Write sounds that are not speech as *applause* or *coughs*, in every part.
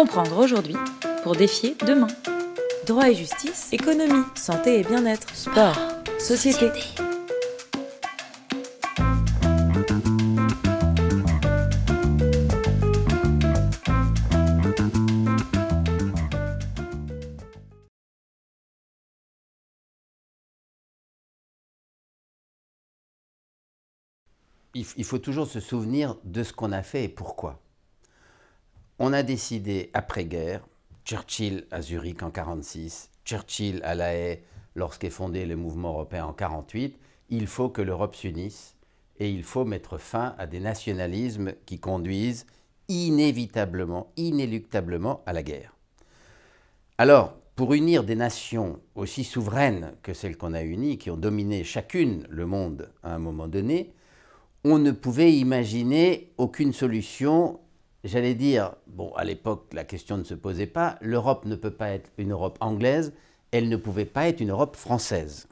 Comprendre aujourd'hui pour défier demain. Droit et justice, économie, santé et bien-être, sport, société. il, faut toujours se souvenir de ce qu'on a fait et pourquoi. On a décidé après-guerre, Churchill à Zurich en 1946, Churchill à La Haye lorsqu'est fondé le mouvement européen en 1948, il faut que l'Europe s'unisse et il faut mettre fin à des nationalismes qui conduisent inévitablement, inéluctablement à la guerre. Alors, pour unir des nations aussi souveraines que celles qu'on a unies, qui ont dominé chacune le monde à un moment donné, on ne pouvait imaginer aucune solution j'allais dire, bon, à l'époque, la question ne se posait pas, l'Europe ne peut pas être une Europe anglaise, elle ne pouvait pas être une Europe française.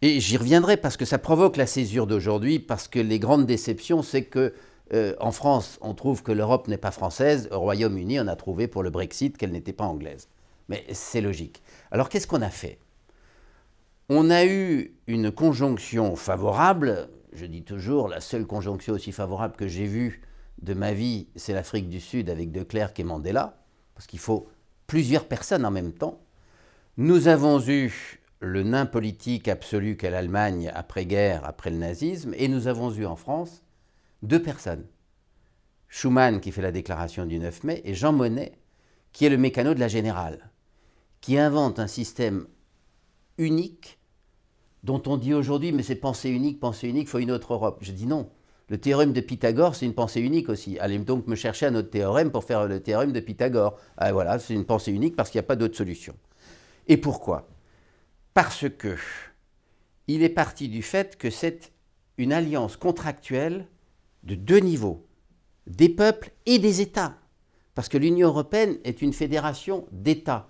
Et j'y reviendrai parce que ça provoque la césure d'aujourd'hui, parce que les grandes déceptions, c'est que euh, en France, on trouve que l'Europe n'est pas française, au Royaume-Uni, on a trouvé pour le Brexit qu'elle n'était pas anglaise. Mais c'est logique. Alors qu'est-ce qu'on a fait On a eu une conjonction favorable, je dis toujours, la seule conjonction aussi favorable que j'ai vue de ma vie, c'est l'Afrique du Sud avec De Klerk et Mandela, parce qu'il faut plusieurs personnes en même temps. Nous avons eu le nain politique absolu qu'est l'Allemagne après-guerre, après le nazisme, et nous avons eu en France deux personnes. Schumann qui fait la déclaration du 9 mai et Jean Monnet qui est le mécano de la générale, qui invente un système unique dont on dit aujourd'hui mais c'est pensée unique, pensée unique, faut une autre Europe. Je dis non, le théorème de Pythagore, c'est une pensée unique aussi. Allez donc me chercher un autre théorème pour faire le théorème de Pythagore. Ah, voilà, c'est une pensée unique parce qu'il n'y a pas d'autre solution. Et pourquoi Parce que il est parti du fait que c'est une alliance contractuelle de deux niveaux, des peuples et des États. Parce que l'Union européenne est une fédération d'États.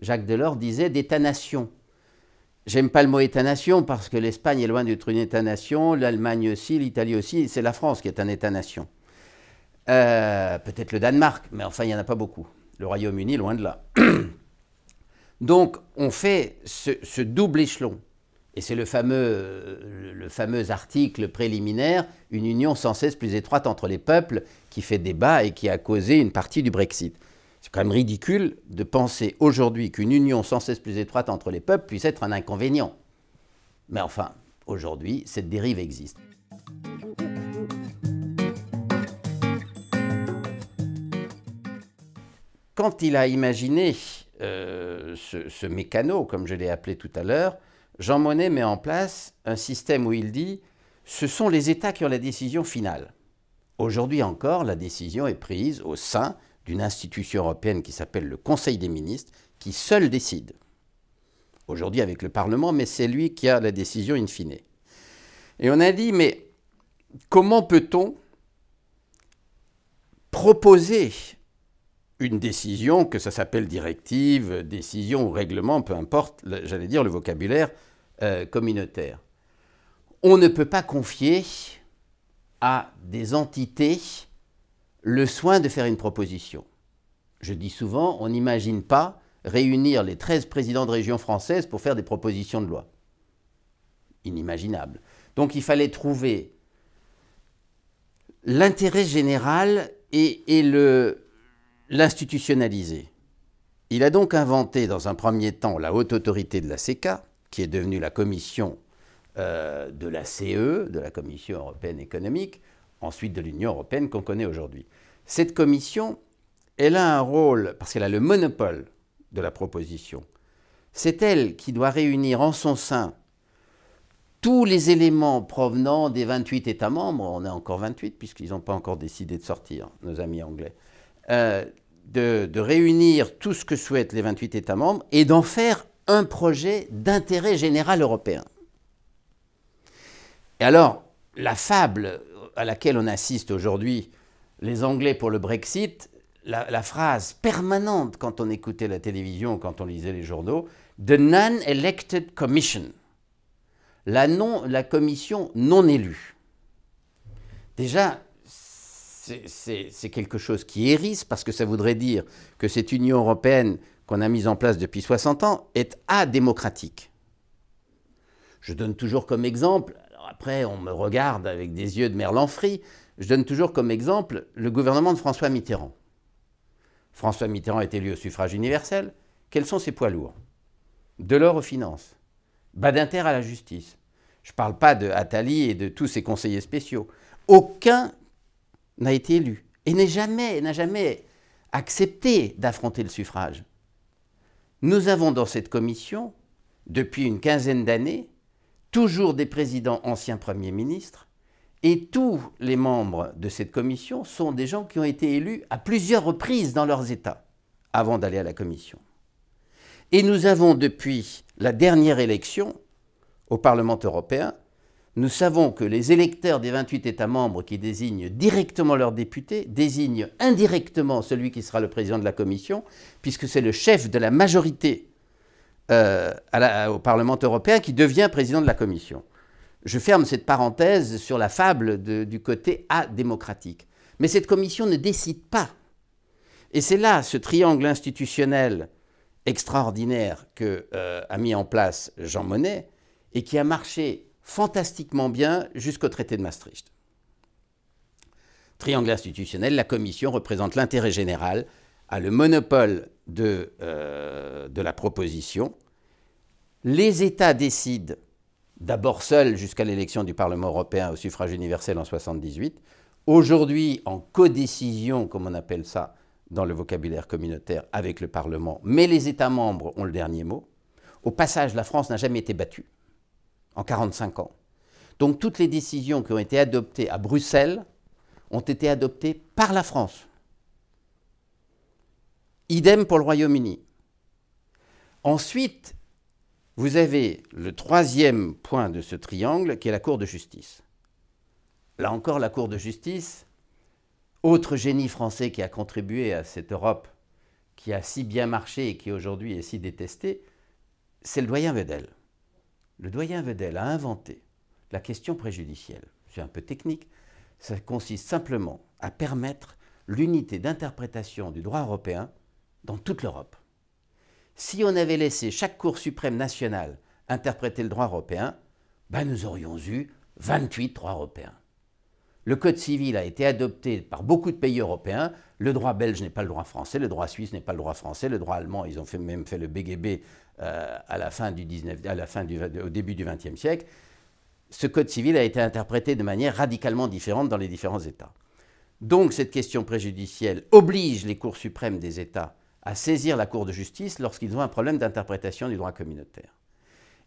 Jacques Delors disait d'États-nations. J'aime pas le mot État-nation parce que l'Espagne est loin d'être une État-nation, l'Allemagne aussi, l'Italie aussi, c'est la France qui est un État-nation. Euh, peut-être le Danemark, mais enfin, il n'y en a pas beaucoup. Le Royaume-Uni, loin de là. *clears throat* Donc, on fait ce, double échelon. Et c'est le fameux, le fameux article préliminaire, une union sans cesse plus étroite entre les peuples, qui fait débat et qui a causé une partie du Brexit. C'est quand même ridicule de penser aujourd'hui qu'une union sans cesse plus étroite entre les peuples puisse être un inconvénient. Mais enfin, aujourd'hui, cette dérive existe. Quand il a imaginé euh, ce, ce, mécano, comme je l'ai appelé tout à l'heure, Jean Monnet met en place un système où il dit ce sont les États qui ont la décision finale. Aujourd'hui encore, la décision est prise au sein d'une institution européenne qui s'appelle le Conseil des ministres, qui seul décide. Aujourd'hui avec le Parlement, mais c'est lui qui a la décision in fine. Et on a dit, mais comment peut-on proposer une décision, que ça s'appelle directive, décision ou règlement, peu importe, j'allais dire le vocabulaire euh, communautaire. On ne peut pas confier à des entités le soin de faire une proposition. Je dis souvent, on n'imagine pas réunir les 13 présidents de régions françaises pour faire des propositions de loi. Inimaginable. Donc il fallait trouver l'intérêt général et, l'institutionnaliser. Il a donc inventé dans un premier temps la haute autorité de la CECA, qui est devenue la commission euh, de la CE, de la Commission européenne économique, ensuite de l'Union européenne qu'on connaît aujourd'hui. Cette commission, elle a un rôle, parce qu'elle a le monopole de la proposition. C'est elle qui doit réunir en son sein tous les éléments provenant des 28 États membres, on est encore 28 puisqu'ils n'ont pas encore décidé de sortir, nos amis anglais, euh, de, de réunir tout ce que souhaitent les 28 États membres et d'en faire un projet d'intérêt général européen. Et alors, la fable à laquelle on assiste aujourd'hui, les Anglais pour le Brexit, la, phrase permanente quand on écoutait la télévision, quand on lisait les journaux, The Non-Elected Commission, la, non, la commission non élue. Déjà, c'est quelque chose qui hérisse parce que ça voudrait dire que cette Union européenne qu'on a mise en place depuis 60 ans est adémocratique. Je donne toujours comme exemple après, on me regarde avec des yeux de merlan Je donne toujours comme exemple le gouvernement de François Mitterrand. François Mitterrand est élu au suffrage universel. Quels sont ses poids lourds De l'or aux finances, Badinter à la justice. Je ne parle pas de Attali et de tous ses conseillers spéciaux. Aucun n'a été élu et n'a jamais, jamais accepté d'affronter le suffrage. Nous avons dans cette commission, depuis une quinzaine d'années, toujours des présidents anciens premiers ministres, et tous les membres de cette commission sont des gens qui ont été élus à plusieurs reprises dans leurs États avant d'aller à la commission. Et nous avons depuis la dernière élection au Parlement européen, nous savons que les électeurs des 28 États membres qui désignent directement leurs députés désignent indirectement celui qui sera le président de la Commission, puisque c'est le chef de la majorité euh, au Parlement européen, qui devient président de la Commission. Je ferme cette parenthèse sur la fable du côté adémocratique. Mais cette Commission ne décide pas. Et c'est là ce triangle institutionnel extraordinaire que euh, a mis en place Jean Monnet et qui a marché fantastiquement bien jusqu'au traité de Maastricht. Triangle institutionnel, la Commission représente l'intérêt général, a le monopole euh, de, la proposition. Les États décident, d'abord seuls jusqu'à l'élection du Parlement européen au suffrage universel en 1978, aujourd'hui en codécision, comme on appelle ça dans le vocabulaire communautaire, avec le Parlement, mais les États membres ont le dernier mot. Au passage, la France n'a jamais été battue en 45 ans. Donc toutes les décisions qui ont été adoptées à Bruxelles ont été adoptées par la France. Idem pour le Royaume-Uni. Ensuite, vous avez le troisième point de ce triangle qui est la Cour de justice. Là encore, la Cour de justice, autre génie français qui a contribué à cette Europe qui a si bien marché et qui aujourd'hui est si détestée, c'est le doyen Vedel. Le doyen Vedel a inventé la question préjudicielle. C'est un peu technique. Ça consiste simplement à permettre l'unité d'interprétation du droit européen dans toute l'Europe. Si on avait laissé chaque Cour suprême nationale interpréter le droit européen, ben nous aurions eu 28 droits européens. Le Code civil a été adopté par beaucoup de pays européens. Le droit belge n'est pas le droit français, le droit suisse n'est pas le droit français, le droit allemand, ils ont fait, même fait le BGB euh, à la fin du à la fin du, au début du XXe siècle. Ce Code civil a été interprété de manière radicalement différente dans les différents États. Donc cette question préjudicielle oblige les cours suprêmes des États à saisir la Cour de justice lorsqu'ils ont un problème d'interprétation du droit communautaire.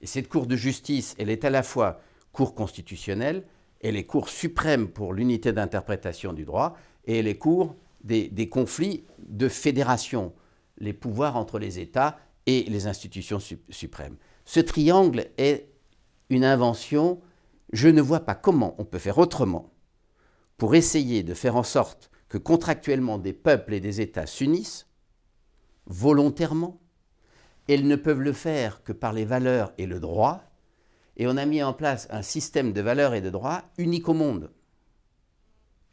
Et cette Cour de justice, elle est à la fois Cour constitutionnelle, elle est Cour suprême pour l'unité d'interprétation du droit, et elle est Cour des, des conflits de fédération, les pouvoirs entre les États et les institutions suprêmes. Ce triangle est une invention, je ne vois pas comment on peut faire autrement pour essayer de faire en sorte que contractuellement des peuples et des États s'unissent volontairement. Elles ne peuvent le faire que par les valeurs et le droit. Et on a mis en place un système de valeurs et de droits unique au monde.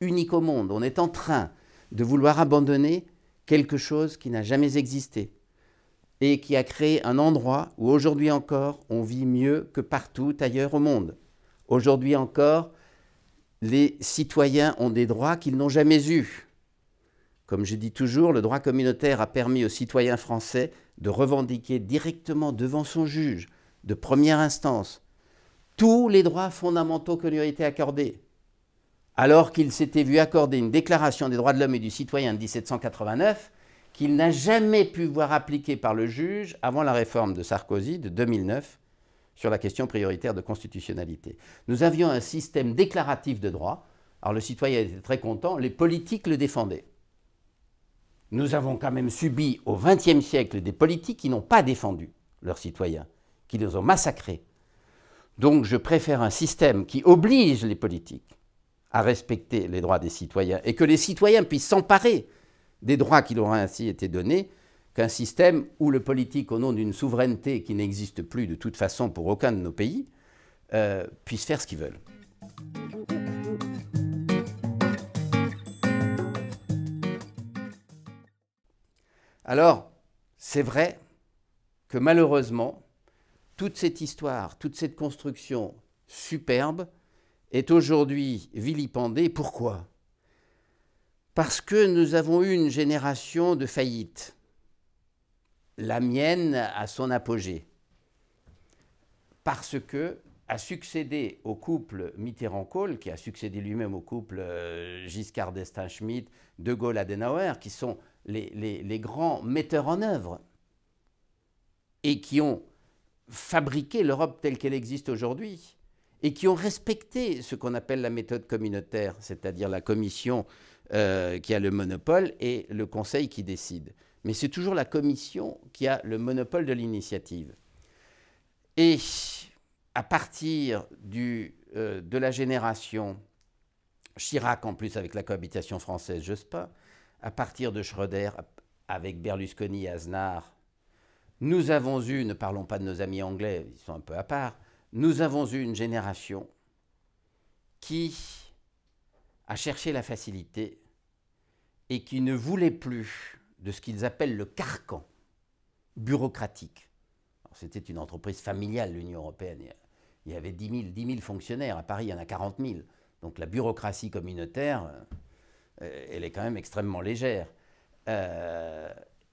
Unique au monde. On est en train de vouloir abandonner quelque chose qui n'a jamais existé et qui a créé un endroit où aujourd'hui encore on vit mieux que partout ailleurs au monde. Aujourd'hui encore, les citoyens ont des droits qu'ils n'ont jamais eus. Comme je dis toujours, le droit communautaire a permis aux citoyens français de revendiquer directement devant son juge de première instance tous les droits fondamentaux que lui ont été accordés, alors qu'il s'était vu accorder une déclaration des droits de l'homme et du citoyen de 1789 qu'il n'a jamais pu voir appliquée par le juge avant la réforme de Sarkozy de 2009 sur la question prioritaire de constitutionnalité. Nous avions un système déclaratif de droit. Alors le citoyen était très content, les politiques le défendaient nous avons quand même subi au XXe siècle des politiques qui n'ont pas défendu leurs citoyens, qui les ont massacrés. Donc je préfère un système qui oblige les politiques à respecter les droits des citoyens et que les citoyens puissent s'emparer des droits qui leur ont ainsi été donnés qu'un système où le politique, au nom d'une souveraineté qui n'existe plus de toute façon pour aucun de nos pays, euh, puisse faire ce qu'ils veulent. Alors, c'est vrai que malheureusement, toute cette histoire, toute cette construction superbe est aujourd'hui vilipendée. Pourquoi Parce que nous avons eu une génération de faillites. La mienne à son apogée. Parce que a succédé au couple Mitterrand-Kohl, qui a succédé lui-même au couple euh, Giscard d'Estaing-Schmidt, De Gaulle-Adenauer, qui sont les, grands metteurs en œuvre et qui ont fabriqué l'Europe telle qu'elle existe aujourd'hui et qui ont respecté ce qu'on appelle la méthode communautaire, c'est-à-dire la commission euh, qui a le monopole et le conseil qui décide. Mais c'est toujours la commission qui a le monopole de l'initiative. Et à partir euh, de la génération Chirac, en plus avec la cohabitation française, je sais pas, à partir de Schröder, avec Berlusconi et Aznar, nous avons eu, ne parlons pas de nos amis anglais, ils sont un peu à part, nous avons eu une génération qui a cherché la facilité et qui ne voulait plus de ce qu'ils appellent le carcan bureaucratique. C'était une entreprise familiale, l'Union européenne. Il y avait 10 000 fonctionnaires. À Paris, il y en a 40 000. Donc la bureaucratie communautaire, euh, euh, elle est quand même extrêmement légère. Euh,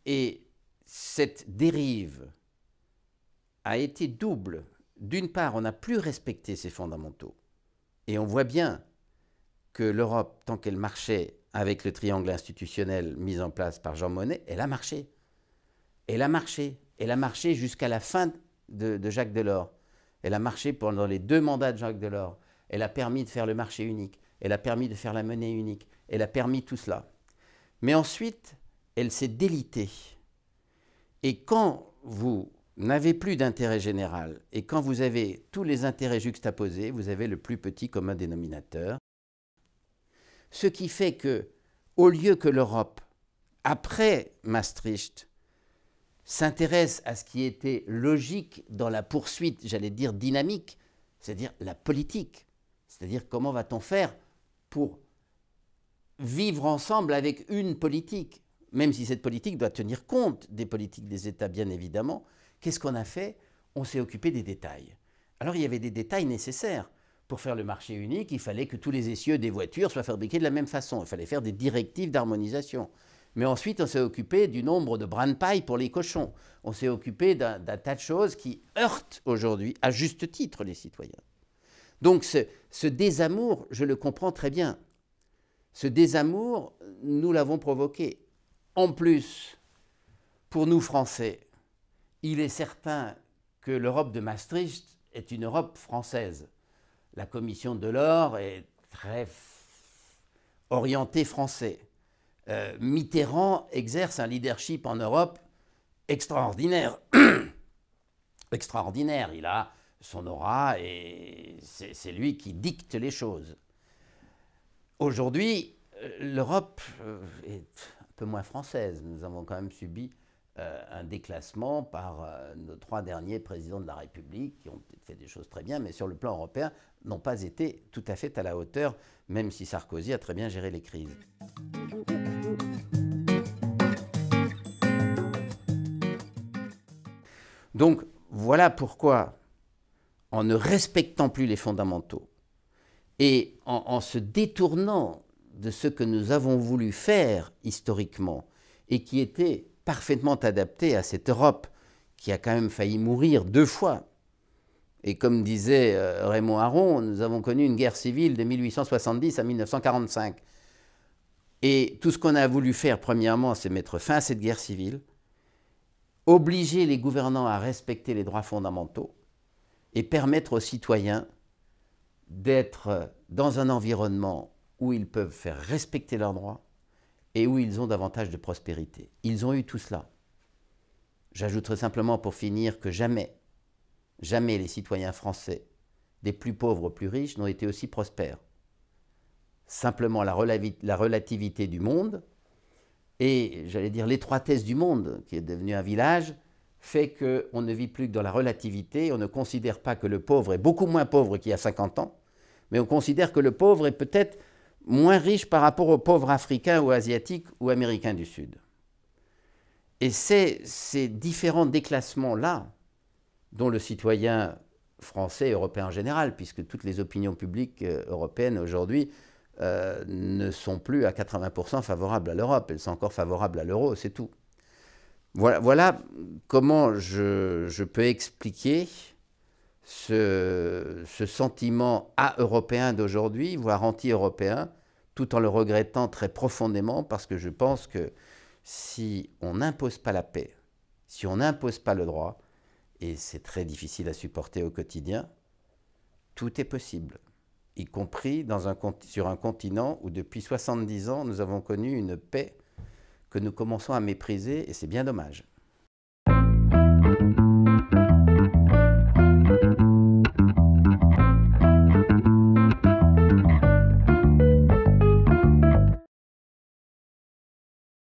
et cette dérive a été double. D'une part, on n'a plus respecté ses fondamentaux. Et on voit bien que l'Europe, tant qu'elle marchait avec le triangle institutionnel mis en place par Jean Monnet, elle a marché. Elle a marché. Elle a marché jusqu'à la fin de, de Jacques Delors. Elle a marché pendant les deux mandats de Jacques Delors. Elle a permis de faire le marché unique. Elle a permis de faire la monnaie unique elle a permis tout cela. Mais ensuite, elle s'est délitée. Et quand vous n'avez plus d'intérêt général et quand vous avez tous les intérêts juxtaposés, vous avez le plus petit commun dénominateur. Ce qui fait que, au lieu que l'Europe, après Maastricht, s'intéresse à ce qui était logique dans la poursuite, j'allais dire dynamique, c'est-à-dire la politique, c'est-à-dire comment va-t-on faire pour vivre ensemble avec une politique, même si cette politique doit tenir compte des politiques des États, bien évidemment, qu'est-ce qu'on a fait On s'est occupé des détails. Alors il y avait des détails nécessaires. Pour faire le marché unique, il fallait que tous les essieux des voitures soient fabriqués de la même façon. Il fallait faire des directives d'harmonisation. Mais ensuite, on s'est occupé du nombre de brins de paille pour les cochons. On s'est occupé d'un tas de choses qui heurtent aujourd'hui, à juste titre, les citoyens. Donc ce désamour, je le comprends très bien. Ce désamour, nous l'avons provoqué. En plus, pour nous Français, il est certain que l'Europe de Maastricht est une Europe française. La Commission de l'or est très orientée français. Euh, Mitterrand exerce un leadership en Europe extraordinaire. *coughs* extraordinaire, il a son aura et c'est lui qui dicte les choses. Aujourd'hui, euh, l'Europe euh, est un peu moins française. Nous avons quand même subi euh, un déclassement par nos trois derniers présidents de la République, qui ont fait des choses très bien, mais sur le plan européen, n'ont pas été tout à fait à la hauteur, même si Sarkozy a très bien géré les crises. Donc voilà pourquoi, en ne respectant plus les fondamentaux, et en, se détournant de ce que nous avons voulu faire historiquement et qui était parfaitement adapté à cette Europe qui a quand même failli mourir deux fois. Et comme disait euh, Raymond Aron, nous avons connu une guerre civile de 1870 à 1945. Et tout ce qu'on a voulu faire, premièrement, c'est mettre fin à cette guerre civile, obliger les gouvernants à respecter les droits fondamentaux et permettre aux citoyens d'être dans un environnement où ils peuvent faire respecter leurs droits et où ils ont davantage de prospérité. Ils ont eu tout cela. J'ajouterai simplement pour finir que jamais, jamais les citoyens français, des plus pauvres aux plus riches, n'ont été aussi prospères. Simplement la, relativité du monde et, j'allais dire, l'étroitesse du monde, qui est devenu un village, fait qu'on ne vit plus que dans la relativité, on ne considère pas que le pauvre est beaucoup moins pauvre qu'il y a 50 ans, mais on considère que le pauvre est peut-être moins riche par rapport aux pauvres africains ou asiatique ou américain du Sud. Et c'est ces différents déclassements-là, dont le citoyen français, et européen en général, puisque toutes les opinions publiques euh, européennes aujourd'hui euh, ne sont plus à 80% favorables à l'Europe, elles sont encore favorables à l'euro, c'est tout. Voilà, comment je, peux expliquer ce, sentiment a-européen d'aujourd'hui, voire anti-européen, tout en le regrettant très profondément, parce que je pense que si on n'impose pas la paix, si on n'impose pas le droit, et c'est très difficile à supporter au quotidien, tout est possible, y compris sur un continent où depuis 70 ans nous avons connu une paix que nous commençons à mépriser, et c'est bien dommage.